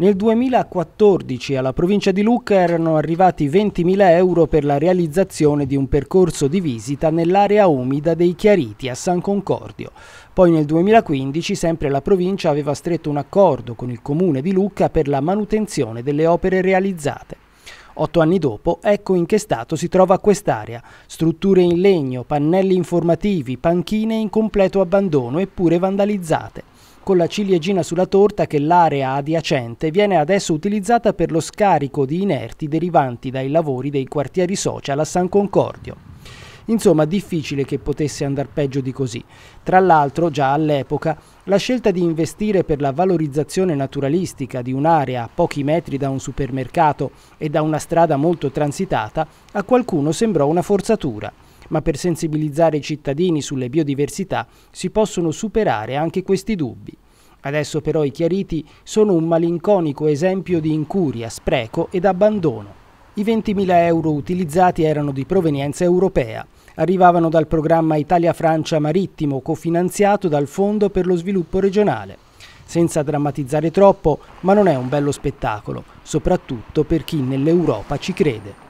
Nel 2014 alla provincia di Lucca erano arrivati 20.000 euro per la realizzazione di un percorso di visita nell'area umida dei Chiariti a San Concordio. Poi nel 2015 sempre la provincia aveva stretto un accordo con il comune di Lucca per la manutenzione delle opere realizzate. Otto anni dopo, ecco in che stato si trova quest'area. Strutture in legno, pannelli informativi, panchine in completo abbandono eppure vandalizzate con la ciliegina sulla torta che l'area adiacente viene adesso utilizzata per lo scarico di inerti derivanti dai lavori dei quartieri social a San Concordio. Insomma, difficile che potesse andare peggio di così. Tra l'altro, già all'epoca, la scelta di investire per la valorizzazione naturalistica di un'area a pochi metri da un supermercato e da una strada molto transitata a qualcuno sembrò una forzatura ma per sensibilizzare i cittadini sulle biodiversità si possono superare anche questi dubbi. Adesso però i chiariti sono un malinconico esempio di incuria, spreco ed abbandono. I 20.000 euro utilizzati erano di provenienza europea. Arrivavano dal programma Italia-Francia Marittimo, cofinanziato dal Fondo per lo Sviluppo Regionale senza drammatizzare troppo, ma non è un bello spettacolo, soprattutto per chi nell'Europa ci crede.